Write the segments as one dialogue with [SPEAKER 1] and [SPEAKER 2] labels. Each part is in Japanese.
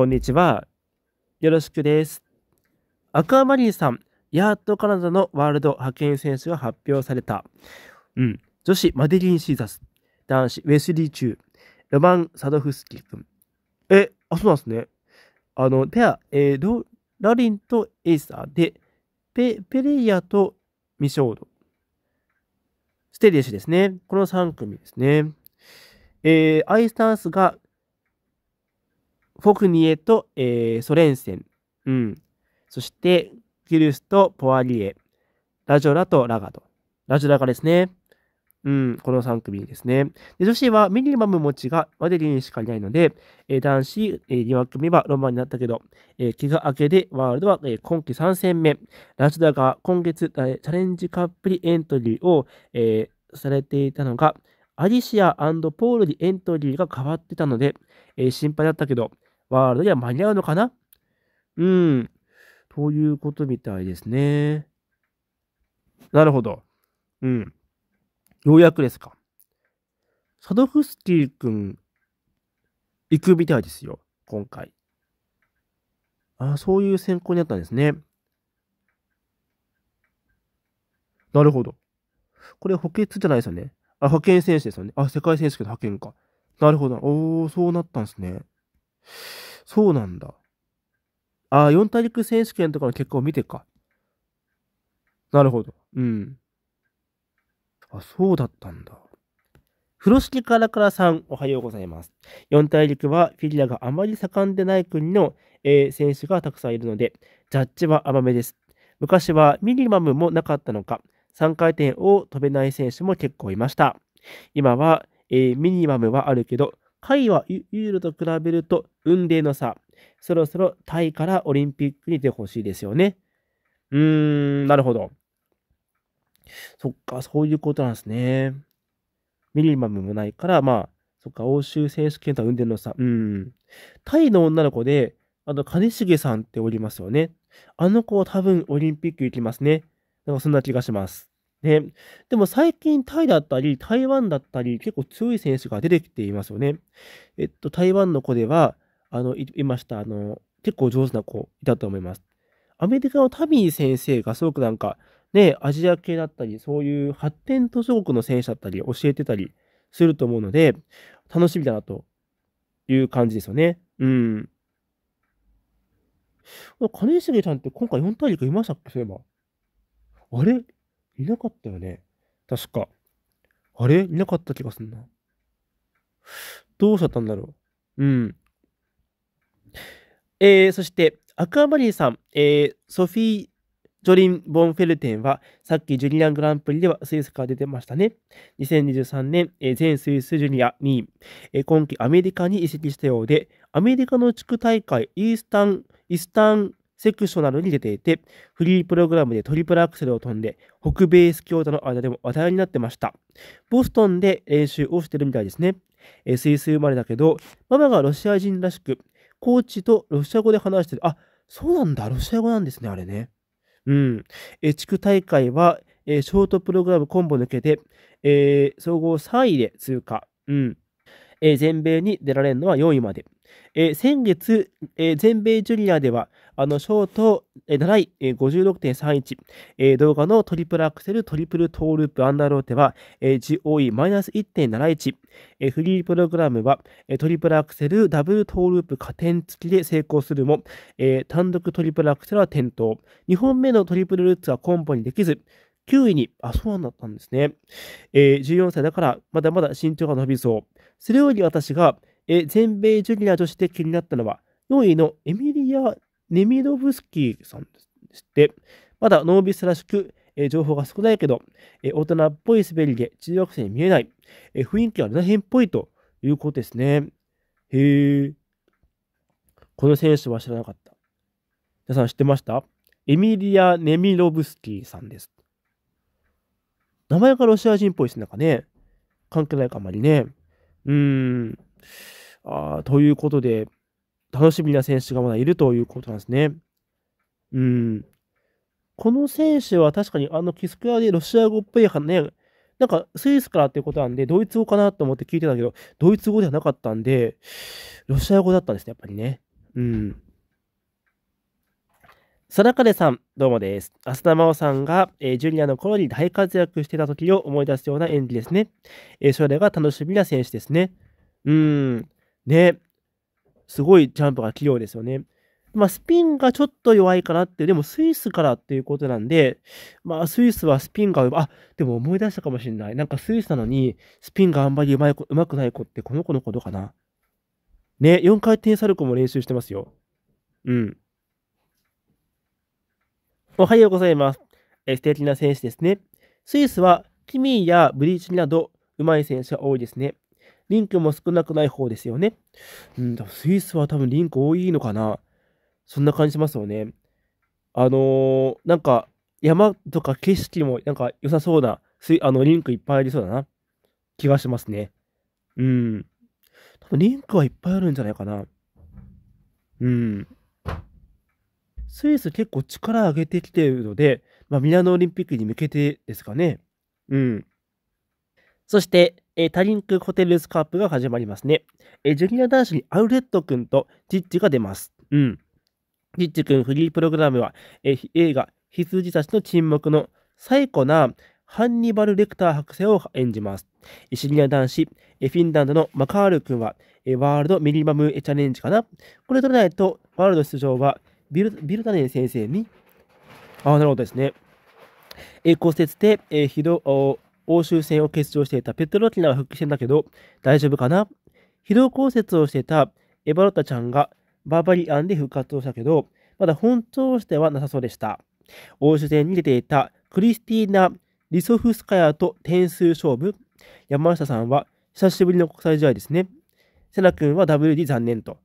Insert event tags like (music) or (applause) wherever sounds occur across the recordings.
[SPEAKER 1] こんにちは。よろしくです。アクアマリンさん、やっとカナダのワールド派遣選手が発表された。うん。女子、マデリン・シーザス。男子、ウェスリー・チュー。ロマン・サドフスキ君。え、あ、そうなんですね。あの、ペア、えー、ラリンとエイサーで、ペ、ペレイヤとミショード。ステディシですね。この3組ですね。えー、アイスタンスがフォクニエと、えー、ソレンセン、うん、そしてギルスとポワリエ、ラジョラとラガド。ラジョラがですね。うん、この3組ですね。で女子はミニマム持ちがワデリンしかいないので、えー、男子、えー、2枠目はロマンになったけど、えー、気が明けでワールドは、えー、今季3戦目。ラジラが今月、チャレンジカップにエントリーを、えー、されていたのが、アリシアポールにエントリーが変わってたので、えー、心配だったけど、ワールドには間に合うのかなうん。ということみたいですね。なるほど。うん。ようやくですか。サドフスキーくん、行くみたいですよ。今回。あそういう選考になったんですね。なるほど。これ補欠じゃないですよね。あ、派遣選手ですよね。あ、世界選手権の派遣か。なるほど。おー、そうなったんですね。そうなんだ。ああ、四大陸選手権とかの結果を見てか。なるほど。うん。あ、そうだったんだ。風呂敷からからさん、おはようございます。四大陸はフィギュアがあまり盛んでない国の、えー、選手がたくさんいるので、ジャッジは甘めです。昔はミニマムもなかったのか、3回転を飛べない選手も結構いました。今は、えー、ミニマムはあるけど、回はユーロと比べると運命の差、そろそろタイからオリンピックに出てほしいですよね。うーん、なるほど。そっか、そういうことなんですね。ミニマムもないから、まあ、そっか、欧州選手権とは運転の差。うん。タイの女の子で、あの、金重さんっておりますよね。あの子は多分オリンピック行きますね。なんかそんな気がします。ね。でも最近タイだったり、台湾だったり、結構強い選手が出てきていますよね。えっと、台湾の子では、あの、いました。あの、結構上手な子いたと思います。アメリカのタビー先生がすごくなんか、ね、アジア系だったり、そういう発展途上国の選手だったり、教えてたりすると思うので、楽しみだなという感じですよね。うん。金重ちゃんって今回4大陸いましたっけそういえば。あれいなかったよね。確か。あれいなかった気がすんな。どうしちゃったんだろう。うん。えー、そして、アクアマリーさん、えー、ソフィー・ジョリン・ボンフェルテンは、さっきジュニアグランプリではスイスから出てましたね。2023年、えー、全スイスジュニア2位、えー、今季アメリカに移籍したようで、アメリカの地区大会、イースタン、イスタンセクショナルに出ていて、フリープログラムでトリプルアクセルを飛んで、北米スキョータの間でも話題になってました。ボストンで練習をしてるみたいですね。スイス生まれだけど、ママがロシア人らしく、コーチとロシア語で話してる。あ、そうなんだ。ロシア語なんですね、あれね。うん。え地区大会は、えショートプログラムコンボ抜けて、えー、総合3位で通過。うん。えー、全米に出られるのは4位まで。えー、先月、えー、全米ジュニアでは、あの、ショート、7位、えー、56.31、えー、動画のトリプルアクセル、トリプルトーループ、アンダーローテは、えー、GOE マイナス1.71、えー、フリープログラムは、えー、トリプルアクセル、ダブルトーループ、加点付きで成功するも、えー、単独トリプルアクセルは転倒。2本目のトリプルルッツはコンボにできず、9位に、あ、そうだったんですね。えー、14歳だから、まだまだ身長が伸びそう。それより私が、えー、全米ジュニア女子で気になったのは、4位のエミリア・ネミロブスキーさんでして、まだノービスらしく、えー、情報が少ないけど、えー、大人っぽい滑りで中学生に見えない、えー、雰囲気は7辺っぽいということですね。へえ。この選手は知らなかった。皆さん知ってましたエミリア・ネミロブスキーさんです。名前がロシア人っぽいですね、なんかね。関係ないか、あまりね。うーん。あということで、楽しみな選手がまだいるということなんですね。うん。この選手は確かにあのキスクアでロシア語っぽいね、なんかスイスからっていうことなんで、ドイツ語かなと思って聞いてたけど、ドイツ語ではなかったんで、ロシア語だったんですね、やっぱりね。うん。か金さん、どうもです。浅田真央さんが、えー、ジュニアの頃に大活躍してた時を思い出すような演技ですね。えー、将来が楽しみな選手ですね。うーん、ね。すごいジャンプが器用ですよね。まあ、スピンがちょっと弱いかなって、でもスイスからっていうことなんで、まあ、スイスはスピンが、あ、でも思い出したかもしれない。なんかスイスなのに、スピンがあんまりうまい子うまくない子ってこの子のことかな。ね、4回転サルコも練習してますよ。うん。おはようございます。え素敵な選手ですね。スイスはキミーやブリーチなど上手い選手が多いですね。リンクも少なくない方ですよね。うん、でもスイスは多分リンク多いのかな。そんな感じしますよね。あのー、なんか山とか景色もなんか良さそうな、あのリンクいっぱいありそうだな。気がしますね。うん。多分リンクはいっぱいあるんじゃないかな。うん。スイス結構力上げてきているので、まあ、ミラノオリンピックに向けてですかね。うん。そして、えー、タリンクホテルスカープが始まりますね。えー、ジュニア男子にアウレット君とティッチが出ます。うん。ティッチ君フリープログラムは、えー、映画、羊たちの沈黙の最古なハンニバル・レクター博士を演じます。シニア男子、フィンランドのマカール君は、ワールドミニマムチャレンジかなこれ取らないと、ワールド出場はビルビルタネン先生に、ああ、なるほどですね。え骨折で、えー、ひど、欧州戦を欠場していたペトロキナは復帰してんだけど、大丈夫かな疲労骨折をしていたエバロッタちゃんがバーバリアンで復活をしたけど、まだ本調子ではなさそうでした。欧州戦に出ていたクリスティーナ・リソフスカヤと点数勝負。山下さんは久しぶりの国際試合ですね。セナ君は WD 残念と。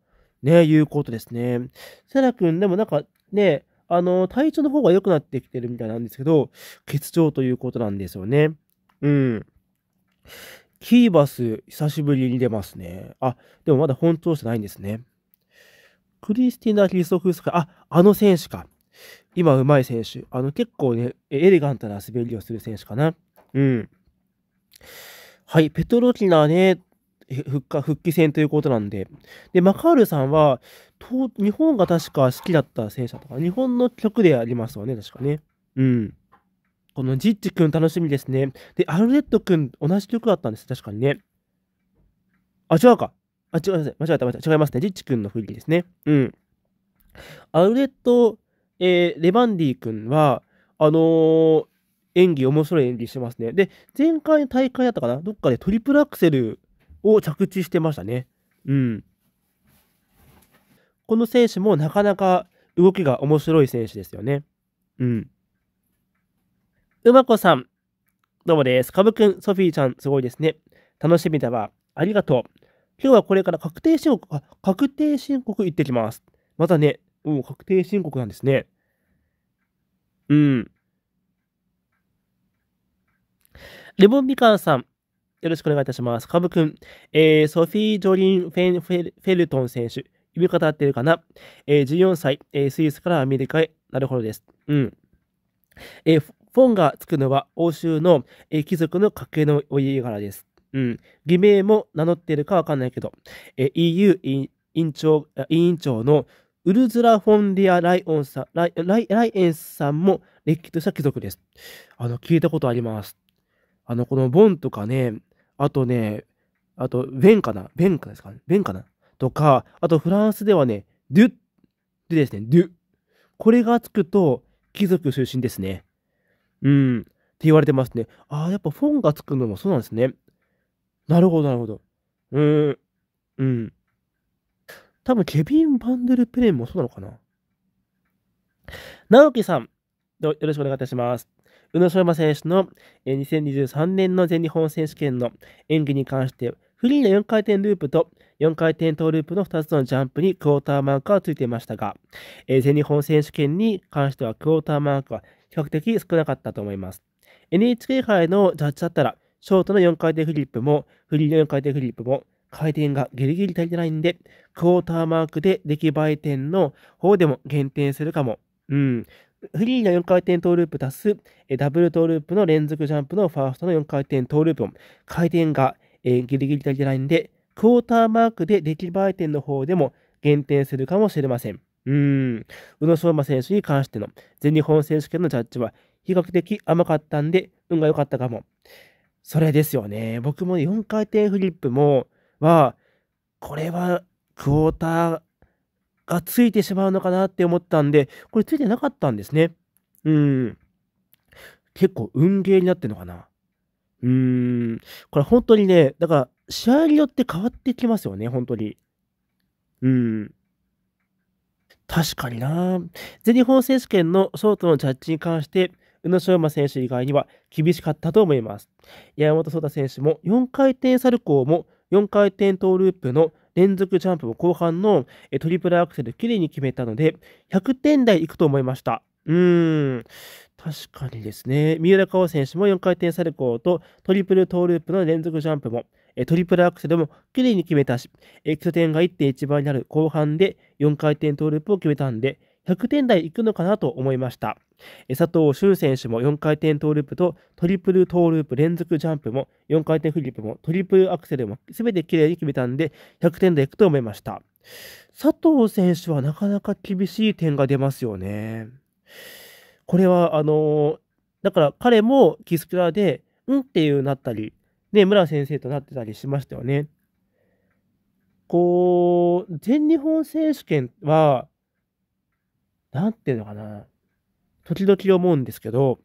[SPEAKER 1] ね、いうことですね。セラ君、でもなんかね、あの、体調の方が良くなってきてるみたいなんですけど、欠場ということなんですよね。うん。キーバス、久しぶりに出ますね。あ、でもまだ本調子じゃないんですね。クリスティナ・キリストフスカ、あ、あの選手か。今、うまい選手。あの、結構ね、エレガントな滑りをする選手かな。うん。はい、ペトロキナね、復活、復帰戦ということなんで。で、マカールさんは、日本が確か好きだった選手だとか日本の曲でありますよね、確かね。うん。このジッチ君楽しみですね。で、アルレット君同じ曲だったんです、確かにね。あ、違うか。あ、違います。間違えた、間違えた。違いますね。ジッチ君の振りですね。うん。アルレット、えー、レバンディ君は、あのー演技、面白い演技してますね。で、前回の大会だったかなどっかでトリプルアクセルを着地してましたね。うん。この選手もなかなか動きが面白い選手ですよね。うん。うまこさん、どうもです。かぶくん、ソフィーちゃん、すごいですね。楽しみだわ。ありがとう。今日はこれから確定申告、あ、確定申告行ってきます。またね、うん、確定申告なんですね。うん。レモンみかんさん、よろしくお願いいたします。カブくん、えー、ソフィー・ジョリン・フェンフェルトン選手。指方合ってるかな、えー、?14 歳、えー、スイスからアメリカへ。なるほどです。うん。えー、フォンがつくのは欧州の、えー、貴族の家系のお家柄です。うん。偽名も名乗っているかわかんないけど、えー、EU 委員長、委員長のウルズラ・フォンディア・ライオンさん、ライライエンスさんも、れっきとした貴族です。あの、聞いたことあります。あの、このボンとかね、あとね、あと、ベンかなベンかですかベンかなとか、あとフランスではね、デュでですね、デュ。これがつくと、貴族出身ですね。うん。って言われてますね。ああ、やっぱフォンがつくのもそうなんですね。なるほど、なるほど。うーん。うん。多分、ケビン・バンデル・ペレンもそうなのかな。直樹さん、よろしくお願いいたします。宇野昌磨選手の2023年の全日本選手権の演技に関して、フリーの4回転ループと4回転トーループの2つのジャンプにクォーターマークはついていましたが、え全日本選手権に関してはクォーターマークは比較的少なかったと思います。NHK 杯のジャッジだったら、ショートの4回転フリップも、フリーの4回転フリップも、回転がギリギリ足りてないんで、クォーターマークで出来栄え点の方でも減点するかも。うん、フリーな4回転トーループ足す、ダブルトーループの連続ジャンプのファーストの4回転トーループも。回転が、えギリギリ足りないんで、クォーターマークで出来栄え点の方でも減点するかもしれません。うん。宇野昌磨選手に関しての全日本選手権のジャッジは比較的甘かったんで、運が良かったかも。それですよね。僕も4回転フリップも、は、これはクォーターがついてしまうのかなって思ったんで、これついてなかったんですね。うん。結構運ゲーになってんのかな。うーん。これ本当にね、だから試合によって変わってきますよね、本当に。うん。確かにな全日本選手権のショートのジャッジに関して、宇野昌磨選手以外には厳しかったと思います。山本聡太選手も4回転サルコーも4回転トーループの連続ジャンプを後半のトリプルアクセル綺麗に決めたので、100点台いくと思いました。うーん。確かにですね。三浦佳生選手も4回転サルコーとトリプルトーループの連続ジャンプも、トリプルアクセルも綺麗に決めたし、基礎点が1.1倍になる後半で4回転トーループを決めたんで、100点台いくのかなと思いました。佐藤修選手も4回転トーループとトリプルトーループ連続ジャンプも4回転フリップもトリプルアクセルも全て綺麗に決めたんで100点台いくと思いました。佐藤選手はなかなか厳しい点が出ますよね。これはあのだから彼もキスクラでうんっていうなったり、ね、村先生となってたりしましたよね。こう、全日本選手権は、なんていうのかな、時々思うんですけど、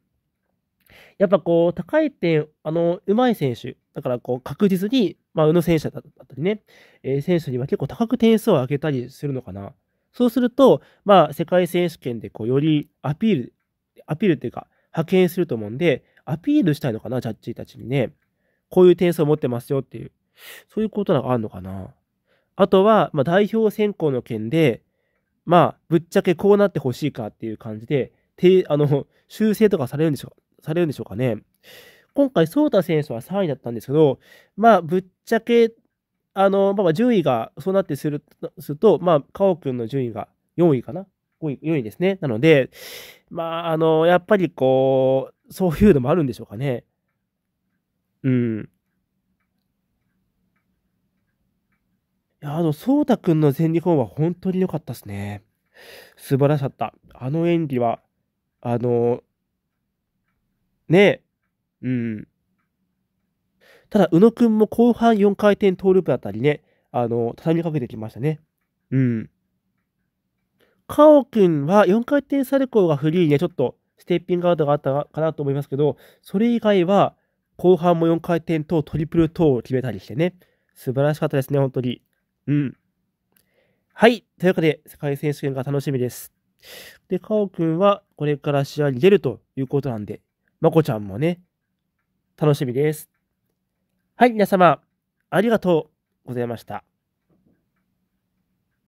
[SPEAKER 1] やっぱこう、高い点、あの、うまい選手、だからこう、確実に、まあ、宇野選手だったりね、えー、選手には結構高く点数を上げたりするのかな。そうすると、まあ、世界選手権でこう、よりアピール、アピールっていうか、派遣すると思うんで、アピールしたいのかな、ジャッジたちにね。こういう点数を持ってますよっていう。そういうことなんかあるのかな。あとは、まあ、代表選考の件で、まあ、ぶっちゃけこうなってほしいかっていう感じで、てあの (laughs) 修正とかされるんでしょされるんでしょうかね。今回、ソータ選手は3位だったんですけど、まあ、ぶっちゃけ、あの、まあ、順位がそうなってするすると、まあ、カオ君の順位が4位かな ?5 位、4位ですね。なので、まあ、あの、やっぱりこう、そういうのもあるんでしょうかね。うん。いや、あの、そうたくんの全日本は本当に良かったですね。素晴らしかった。あの演技は、あの、ねえ、うん。ただ、宇野くんも後半4回転トーループだったりね、あの、畳みかけてきましたね。うん。カオくんは4回転サルコーがフリーにね、ちょっとステッピングアウトがあったかなと思いますけど、それ以外は後半も4回転とトリプルトーを決めたりしてね、素晴らしかったですね、本当に。うん。はい。というわけで、世界選手権が楽しみです。で、カオくんはこれから試合に出るということなんで、まこちゃんもね、楽しみです。はい、皆様、ありがとうございました。